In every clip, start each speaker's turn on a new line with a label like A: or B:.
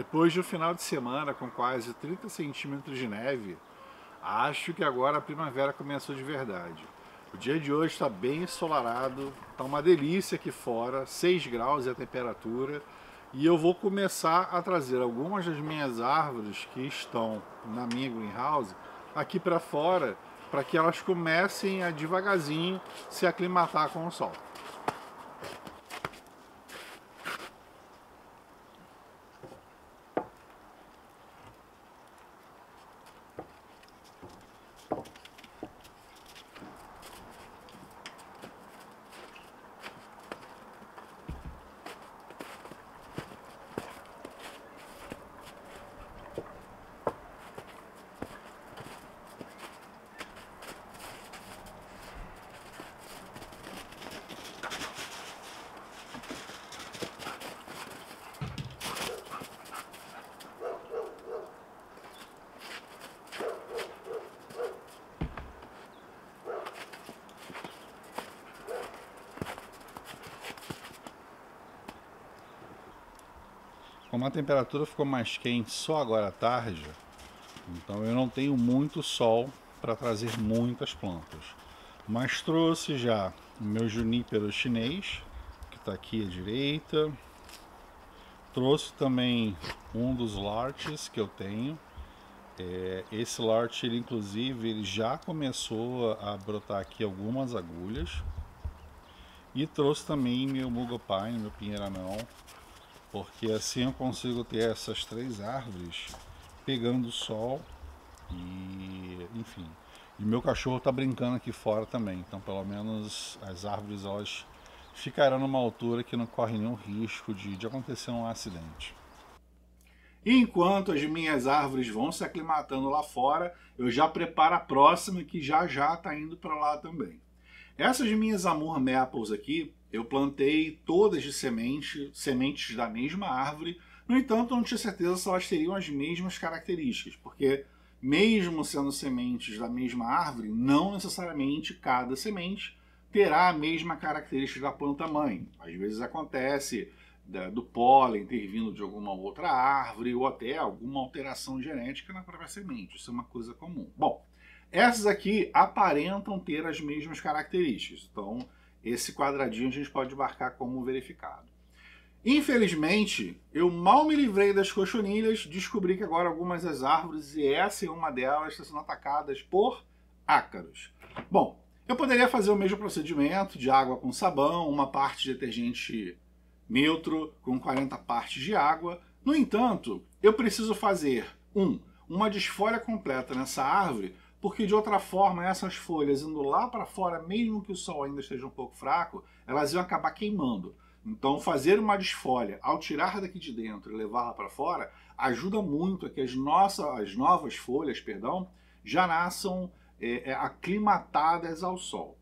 A: Depois de um final de semana com quase 30 centímetros de neve, acho que agora a primavera começou de verdade. O dia de hoje está bem ensolarado, está uma delícia aqui fora, 6 graus é a temperatura. E eu vou começar a trazer algumas das minhas árvores que estão na minha greenhouse aqui para fora, para que elas comecem a devagarzinho se aclimatar com o sol. Como a temperatura ficou mais quente só agora à tarde, então eu não tenho muito sol para trazer muitas plantas. Mas trouxe já o meu junípero chinês, que está aqui à direita. Trouxe também um dos lartes que eu tenho. É, esse larte, ele, inclusive, ele já começou a brotar aqui algumas agulhas. E trouxe também meu mugopine, meu pinheiramão, porque assim eu consigo ter essas três árvores pegando sol e enfim. E meu cachorro está brincando aqui fora também, então pelo menos as árvores elas ficarão numa altura que não corre nenhum risco de, de acontecer um acidente. Enquanto as minhas árvores vão se aclimatando lá fora, eu já preparo a próxima que já já está indo para lá também. Essas minhas amor Maples aqui, eu plantei todas de semente, sementes da mesma árvore. No entanto, eu não tinha certeza se elas teriam as mesmas características, porque mesmo sendo sementes da mesma árvore, não necessariamente cada semente terá a mesma característica da planta mãe. Às vezes acontece da, do pólen ter vindo de alguma outra árvore ou até alguma alteração genética na própria semente. Isso é uma coisa comum. Bom, essas aqui aparentam ter as mesmas características. Então, esse quadradinho a gente pode marcar como verificado. Infelizmente, eu mal me livrei das cochonilhas, descobri que agora algumas das árvores, e essa é uma delas, estão tá sendo atacadas por ácaros. Bom, eu poderia fazer o mesmo procedimento de água com sabão, uma parte de detergente neutro com 40 partes de água. No entanto, eu preciso fazer um, uma desfolha completa nessa árvore porque de outra forma essas folhas indo lá para fora, mesmo que o sol ainda esteja um pouco fraco, elas iam acabar queimando. Então, fazer uma desfolha ao tirar daqui de dentro e levá-la para fora ajuda muito a que as nossas, as novas folhas, perdão, já nasçam é, é, aclimatadas ao sol.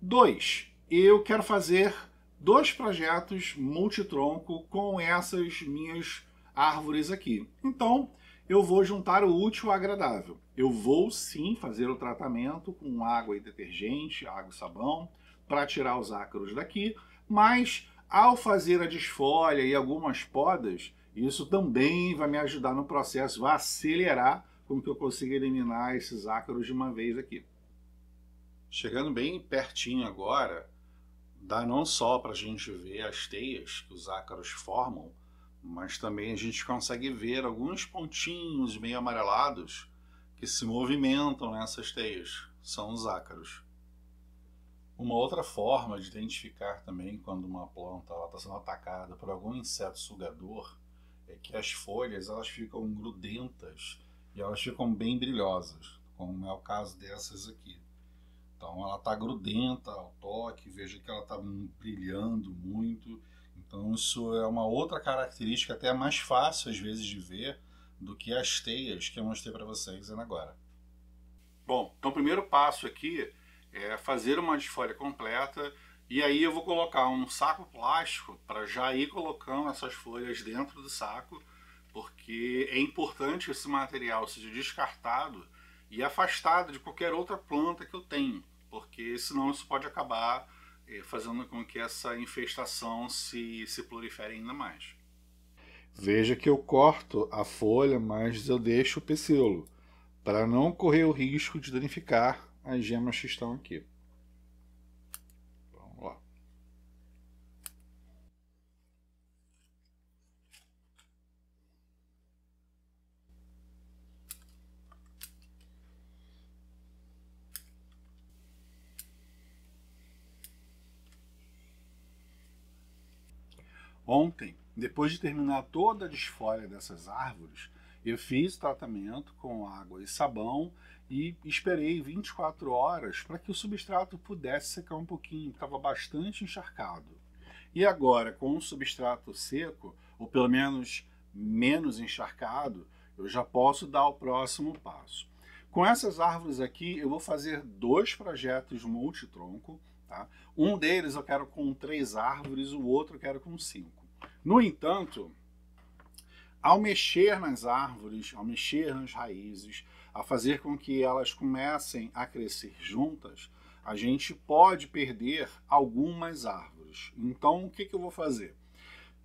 A: Dois, eu quero fazer dois projetos multitronco com essas minhas árvores aqui. Então, eu vou juntar o útil ao agradável. Eu vou sim fazer o tratamento com água e detergente, água e sabão, para tirar os ácaros daqui, mas ao fazer a desfolha e algumas podas, isso também vai me ajudar no processo, vai acelerar com que eu consiga eliminar esses ácaros de uma vez aqui. Chegando bem pertinho agora, dá não só para a gente ver as teias que os ácaros formam, mas também a gente consegue ver alguns pontinhos meio amarelados que se movimentam nessas teias, são os ácaros. Uma outra forma de identificar também quando uma planta está sendo atacada por algum inseto sugador é que as folhas elas ficam grudentas e elas ficam bem brilhosas, como é o caso dessas aqui. Então ela está grudenta ao toque, veja que ela está brilhando muito então isso é uma outra característica até mais fácil às vezes de ver do que as teias que eu mostrei para vocês agora. Bom, então o primeiro passo aqui é fazer uma desfolha completa e aí eu vou colocar um saco plástico para já ir colocando essas folhas dentro do saco, porque é importante que esse material seja descartado e afastado de qualquer outra planta que eu tenho, porque senão isso pode acabar é, fazendo com que essa infestação se, se prolifere ainda mais. Veja que eu corto a folha, mas eu deixo o pecíolo, para não correr o risco de danificar as gemas que estão aqui. Ontem, depois de terminar toda a desfolha dessas árvores, eu fiz tratamento com água e sabão e esperei 24 horas para que o substrato pudesse secar um pouquinho, estava bastante encharcado. E agora, com o substrato seco, ou pelo menos menos encharcado, eu já posso dar o próximo passo. Com essas árvores aqui, eu vou fazer dois projetos multitronco, Tá? Um deles eu quero com três árvores, o outro eu quero com cinco. No entanto, ao mexer nas árvores, ao mexer nas raízes, a fazer com que elas comecem a crescer juntas, a gente pode perder algumas árvores. Então, o que, que eu vou fazer?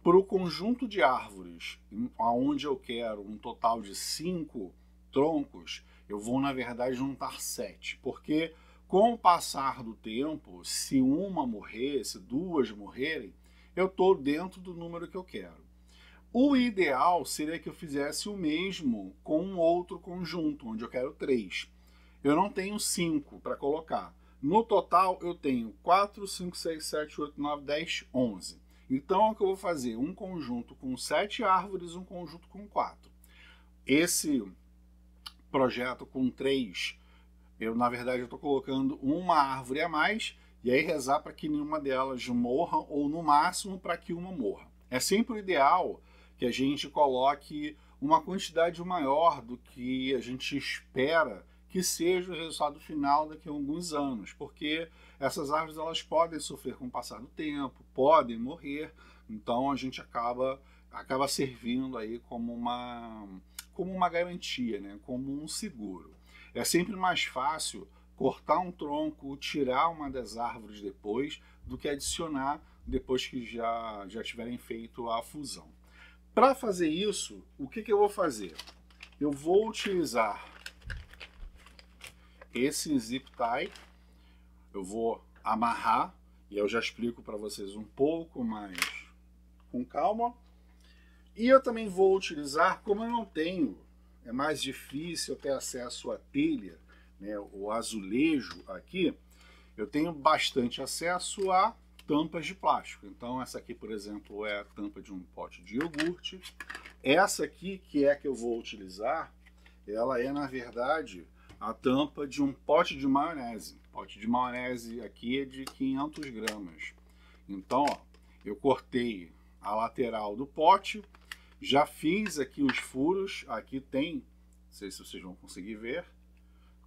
A: Para o conjunto de árvores, aonde eu quero um total de cinco troncos, eu vou, na verdade, juntar sete, porque com o passar do tempo, se uma morrer, se duas morrerem, eu estou dentro do número que eu quero. O ideal seria que eu fizesse o mesmo com um outro conjunto, onde eu quero três. Eu não tenho cinco para colocar. No total, eu tenho 4, 5, 6, 7, 8, 9, 10, 11. Então, é o que eu vou fazer? Um conjunto com sete árvores, um conjunto com quatro. Esse projeto com três eu na verdade estou colocando uma árvore a mais e aí rezar para que nenhuma delas morra ou no máximo para que uma morra. É sempre o ideal que a gente coloque uma quantidade maior do que a gente espera que seja o resultado final daqui a alguns anos, porque essas árvores elas podem sofrer com o passar do tempo, podem morrer, então a gente acaba acaba servindo aí como uma como uma garantia, né, como um seguro. É sempre mais fácil cortar um tronco, tirar uma das árvores depois, do que adicionar depois que já, já tiverem feito a fusão. Para fazer isso, o que, que eu vou fazer? Eu vou utilizar esse zip tie, eu vou amarrar, e eu já explico para vocês um pouco mais com calma. E eu também vou utilizar, como eu não tenho é mais difícil ter acesso à telha, né, o azulejo aqui, eu tenho bastante acesso a tampas de plástico. Então essa aqui, por exemplo, é a tampa de um pote de iogurte. Essa aqui, que é que eu vou utilizar, ela é, na verdade, a tampa de um pote de maionese. O pote de maionese aqui é de 500 gramas. Então, ó, eu cortei a lateral do pote, já fiz aqui os furos, aqui tem, não sei se vocês vão conseguir ver,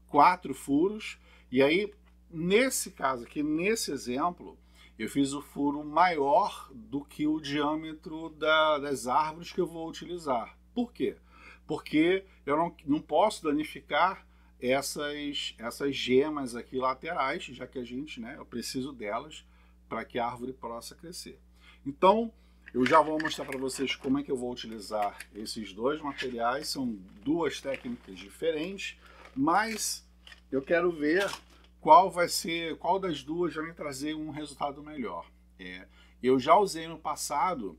A: quatro furos. E aí, nesse caso aqui, nesse exemplo, eu fiz o furo maior do que o diâmetro da, das árvores que eu vou utilizar. Por quê? Porque eu não, não posso danificar essas, essas gemas aqui laterais, já que a gente, né, eu preciso delas para que a árvore possa crescer. Então, eu já vou mostrar para vocês como é que eu vou utilizar esses dois materiais. São duas técnicas diferentes, mas eu quero ver qual vai ser, qual das duas vai me trazer um resultado melhor. É, eu já usei no passado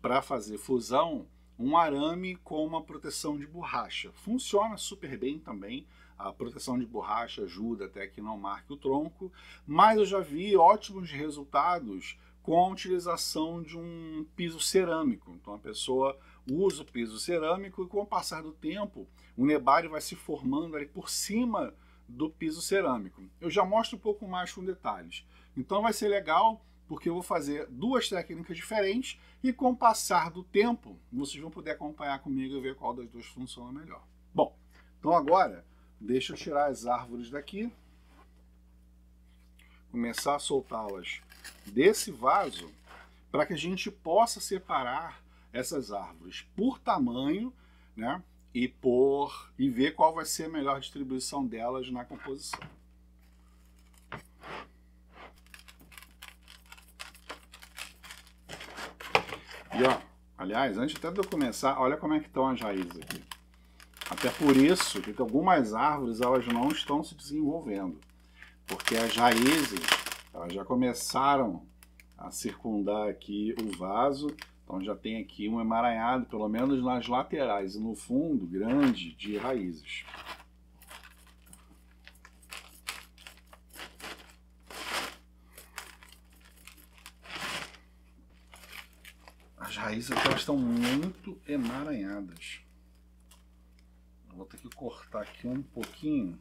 A: para fazer fusão um arame com uma proteção de borracha. Funciona super bem também. A proteção de borracha ajuda até que não marque o tronco, mas eu já vi ótimos resultados com a utilização de um piso cerâmico. Então a pessoa usa o piso cerâmico e com o passar do tempo o nebário vai se formando ali por cima do piso cerâmico. Eu já mostro um pouco mais com detalhes. Então vai ser legal porque eu vou fazer duas técnicas diferentes e com o passar do tempo vocês vão poder acompanhar comigo e ver qual das duas funciona melhor. Bom, então agora deixa eu tirar as árvores daqui, começar a soltá-las desse vaso para que a gente possa separar essas árvores por tamanho, né? E por e ver qual vai ser a melhor distribuição delas na composição. E ó, aliás, antes até de eu começar, olha como é que estão as raízes aqui. Até por isso que algumas árvores elas não estão se desenvolvendo, porque as raízes elas já começaram a circundar aqui o vaso, então já tem aqui um emaranhado, pelo menos nas laterais e no fundo, grande de raízes. As raízes aqui estão muito emaranhadas. vou ter que cortar aqui um pouquinho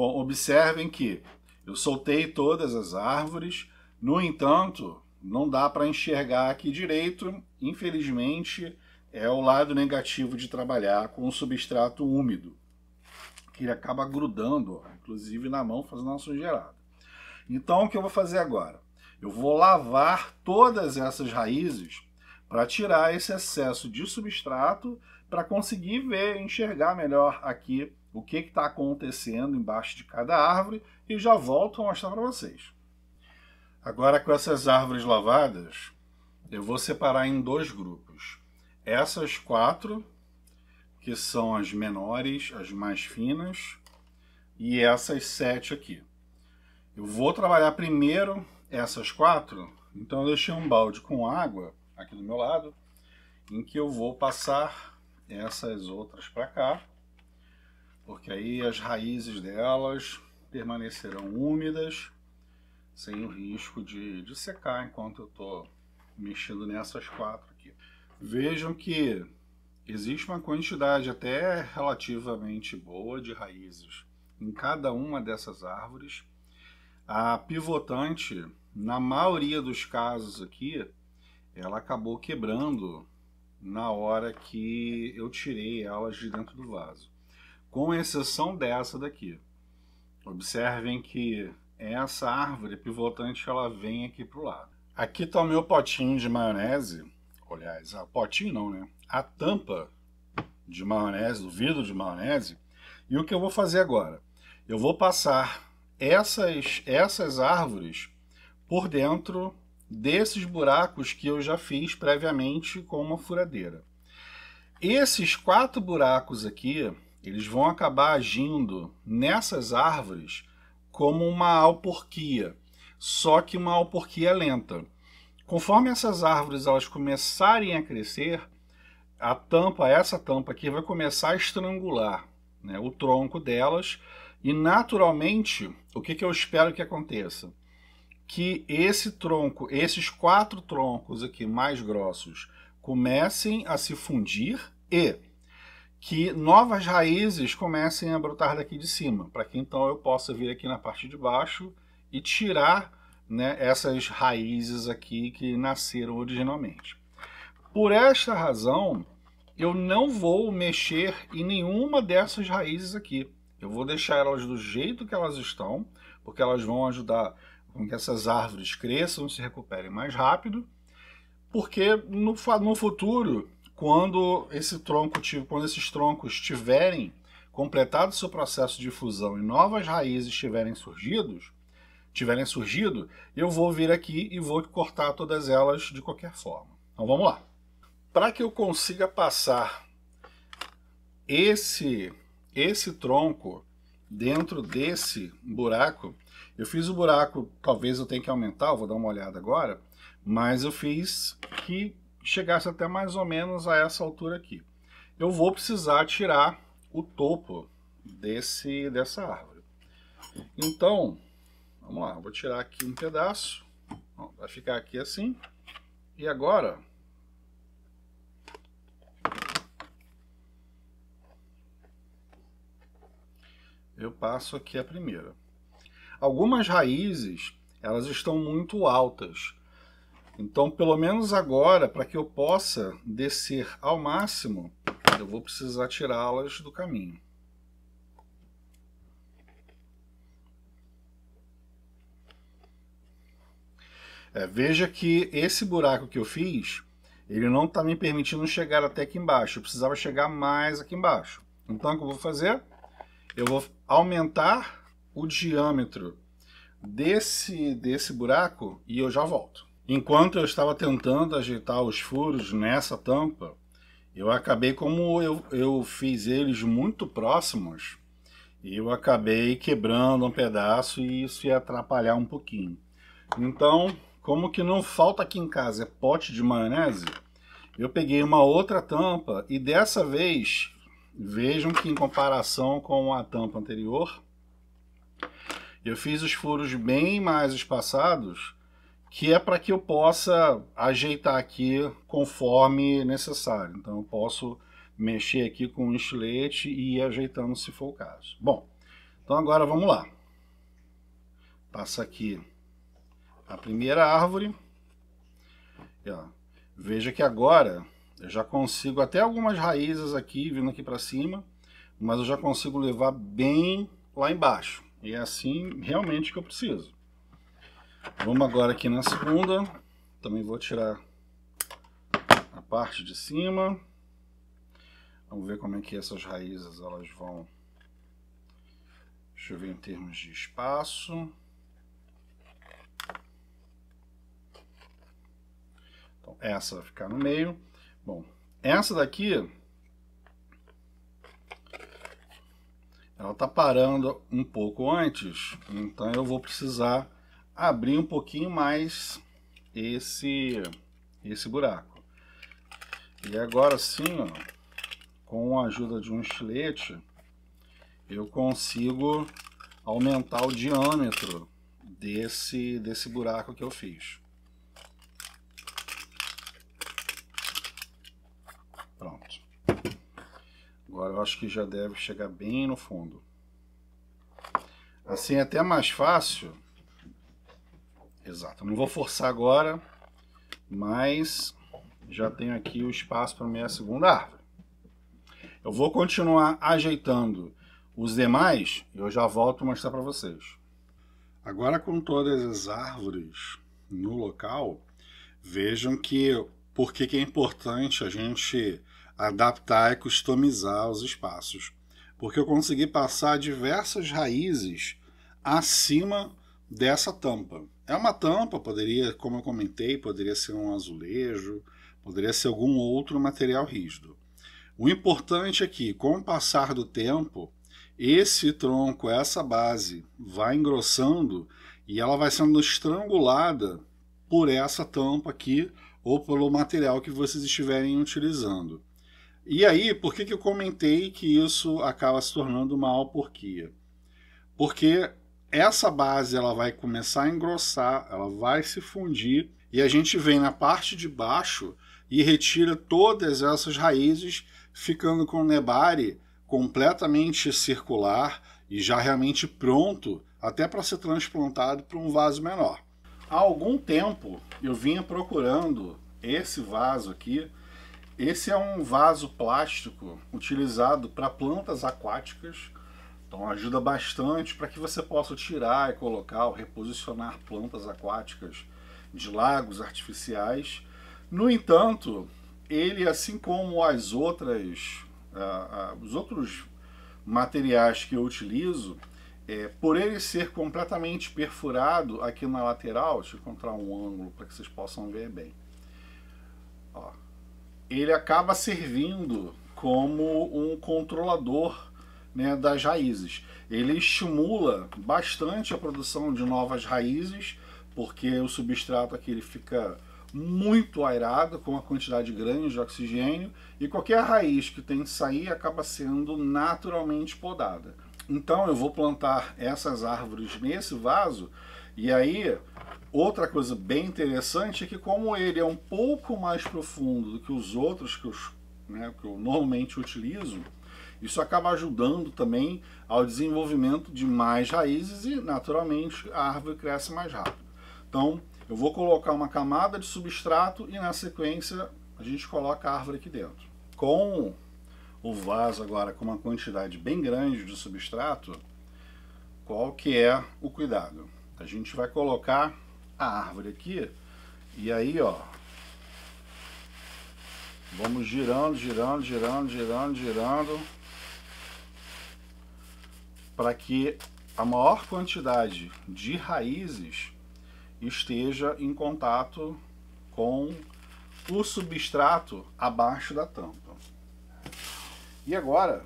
A: Bom, observem que eu soltei todas as árvores, no entanto, não dá para enxergar aqui direito, infelizmente, é o lado negativo de trabalhar com um substrato úmido, que ele acaba grudando, inclusive na mão, fazendo uma sujeirada. Então, o que eu vou fazer agora? Eu vou lavar todas essas raízes para tirar esse excesso de substrato para conseguir ver, enxergar melhor aqui o que está acontecendo embaixo de cada árvore e já volto a mostrar para vocês. Agora, com essas árvores lavadas, eu vou separar em dois grupos. Essas quatro, que são as menores, as mais finas, e essas sete aqui. Eu vou trabalhar primeiro essas quatro, então eu deixei um balde com água aqui do meu lado, em que eu vou passar essas outras para cá porque aí as raízes delas permanecerão úmidas, sem o risco de, de secar enquanto eu estou mexendo nessas quatro aqui. Vejam que existe uma quantidade até relativamente boa de raízes em cada uma dessas árvores. A pivotante, na maioria dos casos aqui, ela acabou quebrando na hora que eu tirei elas de dentro do vaso com exceção dessa daqui. Observem que essa árvore pivotante ela vem aqui para o lado. Aqui está o meu potinho de maionese, aliás, a ah, potinho não, né? A tampa de maionese, o vidro de maionese. E o que eu vou fazer agora? Eu vou passar essas, essas árvores por dentro desses buracos que eu já fiz previamente com uma furadeira. Esses quatro buracos aqui, eles vão acabar agindo nessas árvores como uma alporquia, só que uma alporquia lenta. Conforme essas árvores elas começarem a crescer, a tampa, essa tampa aqui, vai começar a estrangular né, o tronco delas. E naturalmente, o que, que eu espero que aconteça? Que esse tronco, esses quatro troncos aqui mais grossos, comecem a se fundir e que novas raízes comecem a brotar daqui de cima, para que então eu possa vir aqui na parte de baixo e tirar né, essas raízes aqui que nasceram originalmente. Por esta razão, eu não vou mexer em nenhuma dessas raízes aqui. Eu vou deixar elas do jeito que elas estão, porque elas vão ajudar com que essas árvores cresçam, se recuperem mais rápido, porque no, no futuro quando esse tronco, quando esses troncos tiverem completado seu processo de fusão e novas raízes tiverem surgidos, tiverem surgido, eu vou vir aqui e vou cortar todas elas de qualquer forma. Então vamos lá. Para que eu consiga passar esse esse tronco dentro desse buraco, eu fiz o buraco, talvez eu tenha que aumentar, vou dar uma olhada agora, mas eu fiz que chegasse até mais ou menos a essa altura aqui. Eu vou precisar tirar o topo desse, dessa árvore. Então, vamos lá, vou tirar aqui um pedaço, vai ficar aqui assim, e agora... Eu passo aqui a primeira. Algumas raízes, elas estão muito altas, então, pelo menos agora, para que eu possa descer ao máximo, eu vou precisar tirá-las do caminho. É, veja que esse buraco que eu fiz, ele não está me permitindo chegar até aqui embaixo. Eu precisava chegar mais aqui embaixo. Então, o que eu vou fazer? Eu vou aumentar o diâmetro desse, desse buraco e eu já volto. Enquanto eu estava tentando ajeitar os furos nessa tampa, eu acabei, como eu, eu fiz eles muito próximos, eu acabei quebrando um pedaço e isso ia atrapalhar um pouquinho. Então, como que não falta aqui em casa é pote de maionese, eu peguei uma outra tampa e dessa vez, vejam que em comparação com a tampa anterior, eu fiz os furos bem mais espaçados que é para que eu possa ajeitar aqui conforme necessário. Então eu posso mexer aqui com o estilete e ir ajeitando se for o caso. Bom, então agora vamos lá. Passa aqui a primeira árvore. E, ó, veja que agora eu já consigo até algumas raízes aqui, vindo aqui para cima, mas eu já consigo levar bem lá embaixo. E é assim realmente que eu preciso. Vamos agora aqui na segunda. Também vou tirar a parte de cima. Vamos ver como é que essas raízes elas vão. Deixa eu ver em termos de espaço. Então, essa vai ficar no meio. Bom, essa daqui ela está parando um pouco antes, então eu vou precisar abrir um pouquinho mais esse, esse buraco. E agora sim, ó, com a ajuda de um estilete, eu consigo aumentar o diâmetro desse, desse buraco que eu fiz. Pronto. Agora eu acho que já deve chegar bem no fundo. Assim é até mais fácil Exato. Não vou forçar agora, mas já tenho aqui o espaço para minha segunda árvore. Eu vou continuar ajeitando os demais e eu já volto mostrar para vocês. Agora com todas as árvores no local, vejam que por que é importante a gente adaptar e customizar os espaços. Porque eu consegui passar diversas raízes acima dessa tampa. É uma tampa, poderia, como eu comentei, poderia ser um azulejo, poderia ser algum outro material rígido. O importante é que, com o passar do tempo, esse tronco, essa base, vai engrossando e ela vai sendo estrangulada por essa tampa aqui ou pelo material que vocês estiverem utilizando. E aí, por que, que eu comentei que isso acaba se tornando uma alporquia? Porque essa base ela vai começar a engrossar, ela vai se fundir e a gente vem na parte de baixo e retira todas essas raízes, ficando com o nebari completamente circular e já realmente pronto até para ser transplantado para um vaso menor. Há algum tempo eu vinha procurando esse vaso aqui. Esse é um vaso plástico utilizado para plantas aquáticas então ajuda bastante para que você possa tirar e colocar ou reposicionar plantas aquáticas de lagos artificiais. No entanto, ele, assim como as outras, os outros materiais que eu utilizo, é, por ele ser completamente perfurado aqui na lateral, deixa eu encontrar um ângulo para que vocês possam ver bem. Ó, ele acaba servindo como um controlador né, das raízes. Ele estimula bastante a produção de novas raízes, porque o substrato aqui ele fica muito aerado, com a quantidade grande de oxigênio, e qualquer raiz que tem que sair acaba sendo naturalmente podada. Então eu vou plantar essas árvores nesse vaso, e aí outra coisa bem interessante é que como ele é um pouco mais profundo do que os outros que eu, né, que eu normalmente utilizo, isso acaba ajudando também ao desenvolvimento de mais raízes e, naturalmente, a árvore cresce mais rápido. Então, eu vou colocar uma camada de substrato e, na sequência, a gente coloca a árvore aqui dentro. Com o vaso agora com uma quantidade bem grande de substrato, qual que é o cuidado? A gente vai colocar a árvore aqui e aí, ó, vamos girando, girando, girando, girando, girando para que a maior quantidade de raízes esteja em contato com o substrato abaixo da tampa. E agora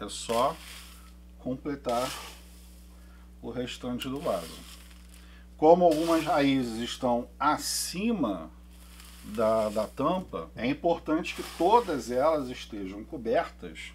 A: é só completar o restante do vaso. Como algumas raízes estão acima da, da tampa, é importante que todas elas estejam cobertas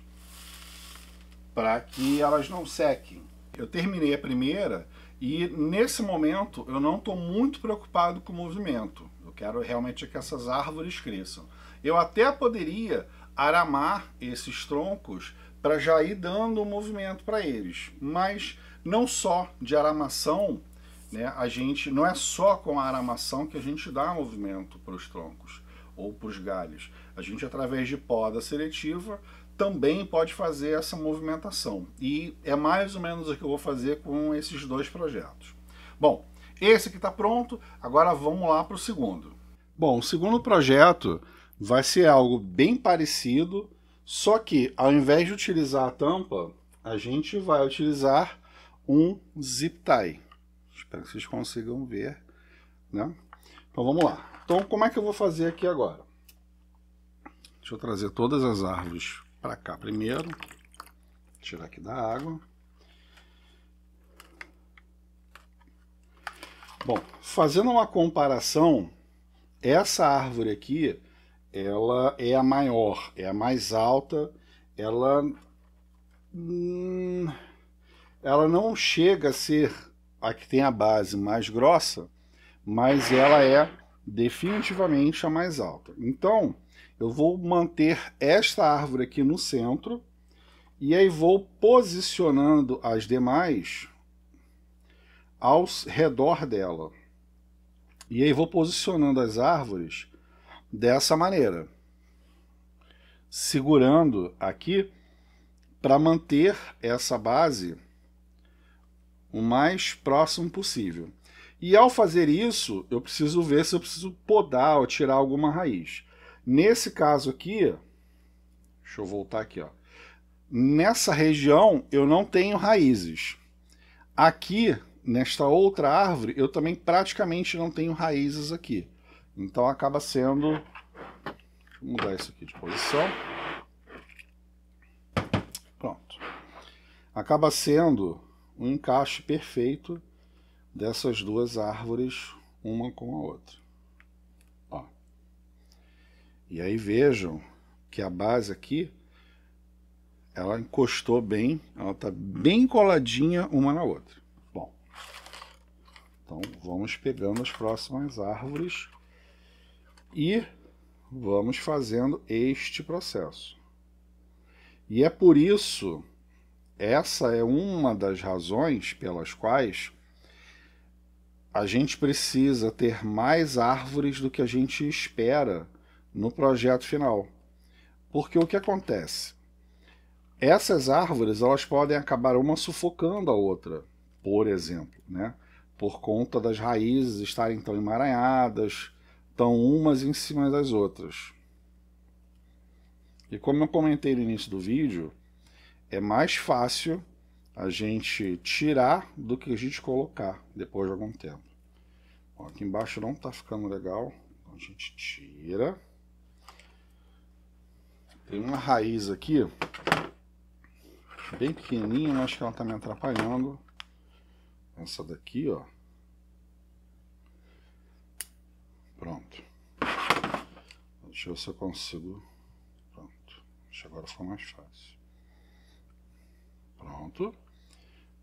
A: para que elas não sequem. Eu terminei a primeira e nesse momento eu não estou muito preocupado com o movimento. Eu quero realmente que essas árvores cresçam. Eu até poderia aramar esses troncos para já ir dando um movimento para eles, mas não só de aramação, né? A gente não é só com a aramação que a gente dá movimento para os troncos ou para os galhos. A gente através de poda seletiva também pode fazer essa movimentação. E é mais ou menos o que eu vou fazer com esses dois projetos. Bom, esse que está pronto, agora vamos lá para o segundo. Bom, o segundo projeto vai ser algo bem parecido, só que ao invés de utilizar a tampa, a gente vai utilizar um zip tie. Espero que vocês consigam ver, né? Então vamos lá. Então como é que eu vou fazer aqui agora? Deixa eu trazer todas as árvores para cá primeiro, tirar aqui da água. Bom, fazendo uma comparação, essa árvore aqui, ela é a maior, é a mais alta, ela, hum, ela não chega a ser a que tem a base mais grossa, mas ela é definitivamente a mais alta. Então, eu vou manter esta árvore aqui no centro e aí vou posicionando as demais ao redor dela. E aí vou posicionando as árvores dessa maneira, segurando aqui para manter essa base o mais próximo possível. E ao fazer isso, eu preciso ver se eu preciso podar ou tirar alguma raiz. Nesse caso aqui, deixa eu voltar aqui, ó. Nessa região eu não tenho raízes. Aqui, nesta outra árvore, eu também praticamente não tenho raízes aqui. Então acaba sendo... Deixa eu mudar isso aqui de posição. Pronto. Acaba sendo um encaixe perfeito dessas duas árvores, uma com a outra. E aí vejam que a base aqui, ela encostou bem, ela está bem coladinha uma na outra. Bom, então vamos pegando as próximas árvores e vamos fazendo este processo. E é por isso, essa é uma das razões pelas quais a gente precisa ter mais árvores do que a gente espera no projeto final. Porque o que acontece? Essas árvores elas podem acabar uma sufocando a outra, por exemplo, né? por conta das raízes estarem tão emaranhadas, tão umas em cima das outras. E como eu comentei no início do vídeo, é mais fácil a gente tirar do que a gente colocar depois de algum tempo. aqui embaixo não está ficando legal, então a gente tira. Tem uma raiz aqui, bem pequenininha, mas que ela tá me atrapalhando. Essa daqui, ó. Pronto. Deixa eu ver se eu consigo. Pronto. Acho que agora ficou mais fácil. Pronto.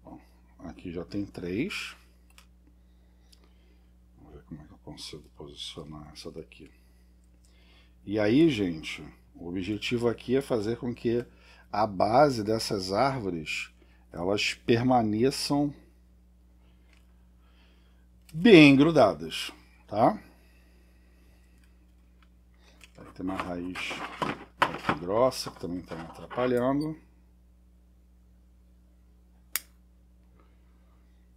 A: Bom, aqui já tem três. Vamos ver como é que eu consigo posicionar essa daqui. E aí, gente, o objetivo aqui é fazer com que a base dessas árvores elas permaneçam bem grudadas, tá? Tem uma raiz aqui grossa que também está me atrapalhando.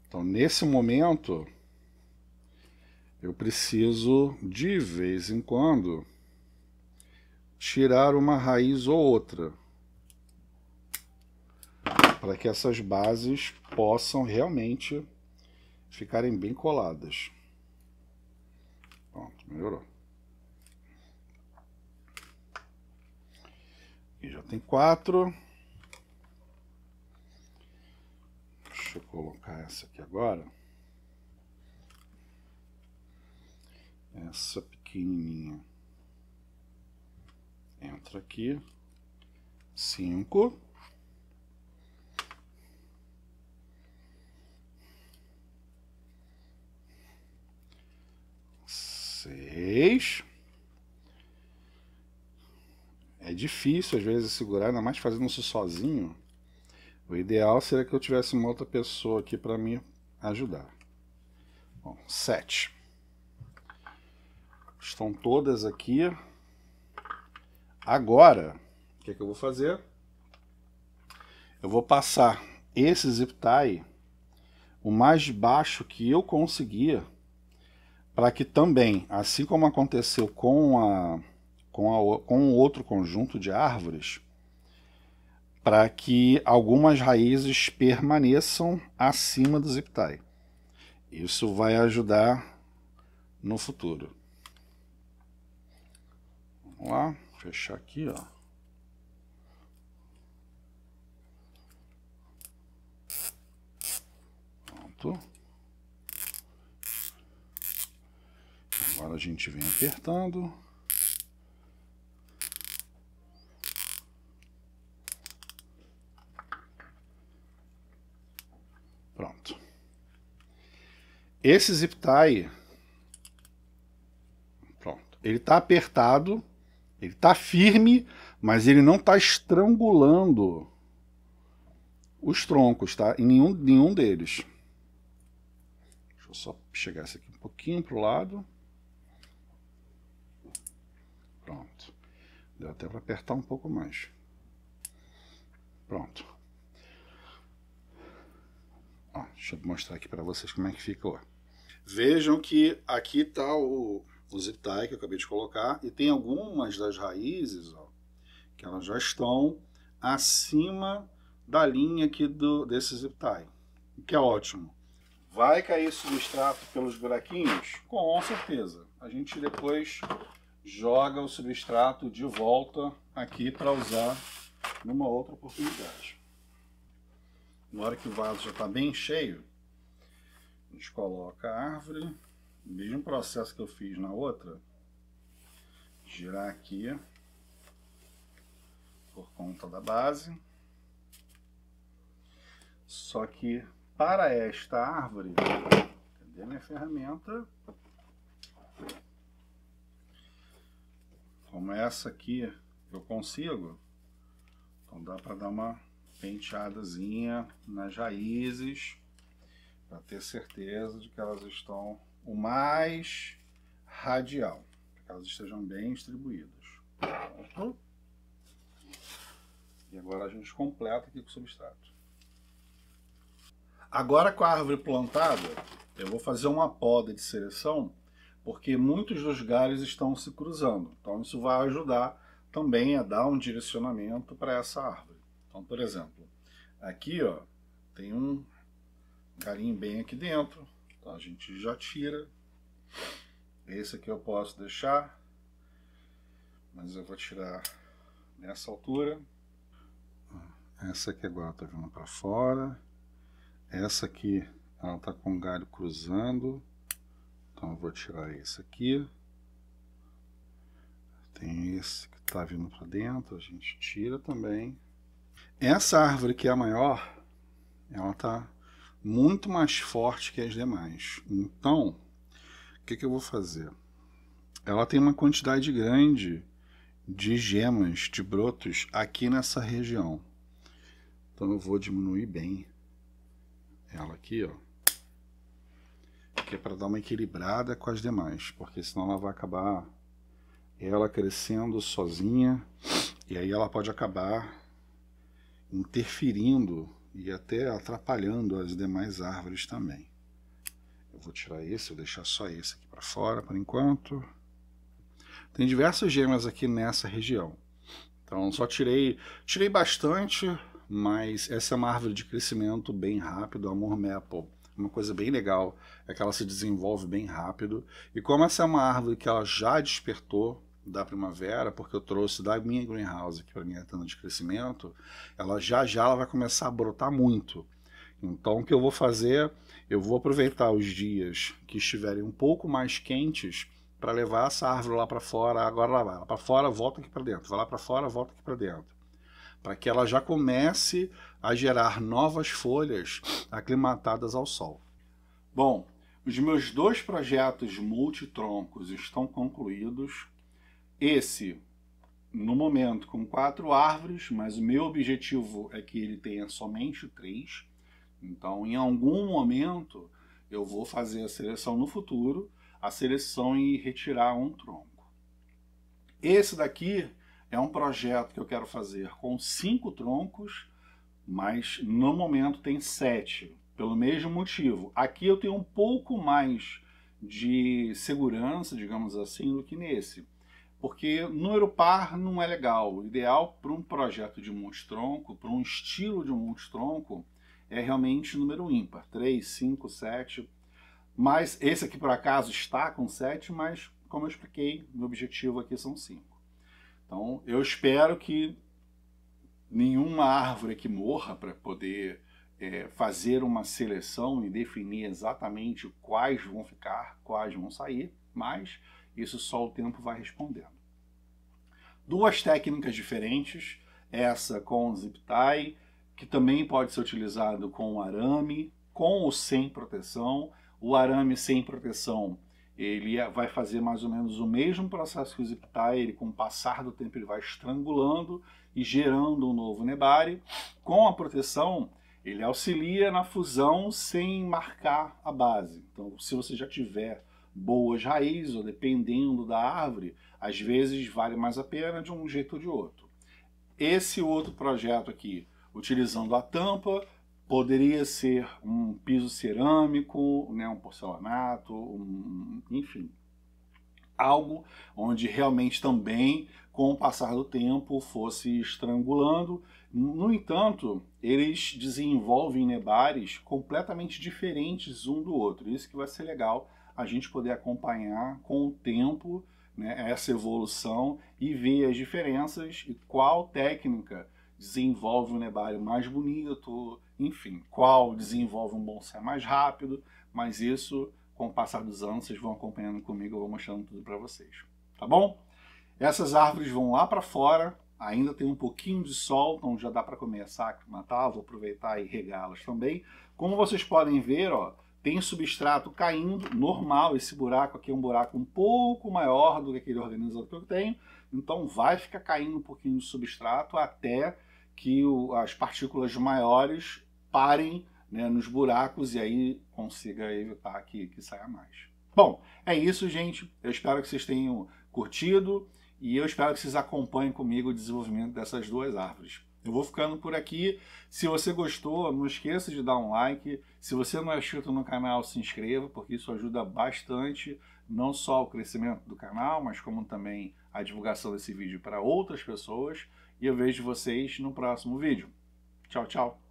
A: Então, nesse momento, eu preciso, de vez em quando, tirar uma raiz ou outra, para que essas bases possam realmente ficarem bem coladas. Pronto, melhorou. E já tem quatro. Deixa eu colocar essa aqui agora. Essa pequenininha entra aqui, 5. Seis. É difícil às vezes segurar, ainda mais fazendo isso sozinho. O ideal seria que eu tivesse uma outra pessoa aqui para me ajudar. Bom, sete. Estão todas aqui. Agora, o que, é que eu vou fazer? Eu vou passar esse zip tie o mais baixo que eu conseguia para que também, assim como aconteceu com, a, com, a, com o outro conjunto de árvores, para que algumas raízes permaneçam acima do zip tie. Isso vai ajudar no futuro. Vamos lá fechar aqui, ó. Pronto. Agora a gente vem apertando. Pronto. Esse zip tie, pronto, ele está apertado ele está firme, mas ele não está estrangulando os troncos, tá? Em nenhum, nenhum deles. Deixa eu só chegar isso aqui um pouquinho para o lado. Pronto. Deu até para apertar um pouco mais. Pronto. Ó, deixa eu mostrar aqui para vocês como é que ficou. Vejam que aqui está o, o ziptai que eu acabei de colocar, e tem algumas das raízes ó, que elas já estão acima da linha aqui do, desse ziptai, o que é ótimo. Vai cair substrato pelos buraquinhos? Com certeza. A gente depois joga o substrato de volta aqui para usar numa outra oportunidade. Na hora que o vaso já está bem cheio, a gente coloca a árvore, mesmo processo que eu fiz na outra, girar aqui por conta da base. Só que para esta árvore, cadê minha ferramenta? Como essa aqui eu consigo, então dá para dar uma penteadazinha nas raízes para ter certeza de que elas estão o mais radial, para que elas estejam bem distribuídas. E agora a gente completa aqui com o substrato. Agora com a árvore plantada, eu vou fazer uma poda de seleção, porque muitos dos galhos estão se cruzando. Então isso vai ajudar também a dar um direcionamento para essa árvore. Então, por exemplo, aqui ó, tem um galinho bem aqui dentro, então a gente já tira. Esse aqui eu posso deixar, mas eu vou tirar nessa altura. Essa aqui agora tá vindo para fora. Essa aqui, ela tá com o galho cruzando. Então eu vou tirar esse aqui. Tem esse que tá vindo para dentro, a gente tira também. Essa árvore que é a maior, ela tá muito mais forte que as demais. Então, o que, que eu vou fazer? Ela tem uma quantidade grande de gemas, de brotos aqui nessa região. Então eu vou diminuir bem ela aqui, ó. Que é para dar uma equilibrada com as demais, porque senão ela vai acabar ela crescendo sozinha e aí ela pode acabar interferindo e até atrapalhando as demais árvores também. Eu vou tirar esse, vou deixar só esse aqui para fora por enquanto. Tem diversas gemas aqui nessa região. Então só tirei, tirei bastante, mas essa é uma árvore de crescimento bem rápido, a Mormaple. Uma coisa bem legal é que ela se desenvolve bem rápido. E como essa é uma árvore que ela já despertou da primavera, porque eu trouxe da minha greenhouse, que para minha tenda de crescimento, ela já já ela vai começar a brotar muito. Então, o que eu vou fazer? Eu vou aproveitar os dias que estiverem um pouco mais quentes para levar essa árvore lá para fora. Agora lá vai, lá para fora, volta aqui para dentro. Vai lá para fora, volta aqui para dentro. Para que ela já comece a gerar novas folhas aclimatadas ao sol. Bom, os meus dois projetos multitroncos estão concluídos esse, no momento, com quatro árvores, mas o meu objetivo é que ele tenha somente três. Então, em algum momento, eu vou fazer a seleção no futuro, a seleção e retirar um tronco. Esse daqui é um projeto que eu quero fazer com cinco troncos, mas no momento tem sete, pelo mesmo motivo. Aqui eu tenho um pouco mais de segurança, digamos assim, do que nesse. Porque número par não é legal. O ideal para um projeto de monte-tronco, para um estilo de monte-tronco, é realmente número ímpar. 3, 5, 7. Mas esse aqui, por acaso, está com 7, mas, como eu expliquei, meu objetivo aqui são 5. Então, eu espero que nenhuma árvore que morra para poder é, fazer uma seleção e definir exatamente quais vão ficar, quais vão sair, mas isso só o tempo vai respondendo. Duas técnicas diferentes, essa com zip tie, que também pode ser utilizado com arame, com ou sem proteção. O arame sem proteção, ele é, vai fazer mais ou menos o mesmo processo que o zip tie, ele com o passar do tempo ele vai estrangulando e gerando um novo nebari. Com a proteção, ele auxilia na fusão sem marcar a base. Então, se você já tiver boas raízes, ou dependendo da árvore, às vezes vale mais a pena de um jeito ou de outro. Esse outro projeto aqui, utilizando a tampa, poderia ser um piso cerâmico, né, um porcelanato, um, enfim, algo onde realmente também, com o passar do tempo, fosse estrangulando. No entanto, eles desenvolvem nebares completamente diferentes um do outro. Isso que vai ser legal a gente poder acompanhar com o tempo né, essa evolução e ver as diferenças e qual técnica desenvolve um nebário mais bonito, enfim, qual desenvolve um bonsai mais rápido, mas isso com o passar dos anos vocês vão acompanhando comigo, eu vou mostrando tudo para vocês, tá bom? Essas árvores vão lá para fora, ainda tem um pouquinho de sol, então já dá para começar a matar, vou aproveitar e regá-las também. Como vocês podem ver, ó, tem substrato caindo, normal, esse buraco aqui é um buraco um pouco maior do que aquele organizador que eu tenho, então vai ficar caindo um pouquinho de substrato até que o, as partículas maiores parem né, nos buracos e aí consiga evitar que, que saia mais. Bom, é isso, gente. Eu espero que vocês tenham curtido e eu espero que vocês acompanhem comigo o desenvolvimento dessas duas árvores. Eu vou ficando por aqui. Se você gostou, não esqueça de dar um like. Se você não é inscrito no canal, se inscreva, porque isso ajuda bastante, não só o crescimento do canal, mas como também a divulgação desse vídeo para outras pessoas. E eu vejo vocês no próximo vídeo. Tchau, tchau!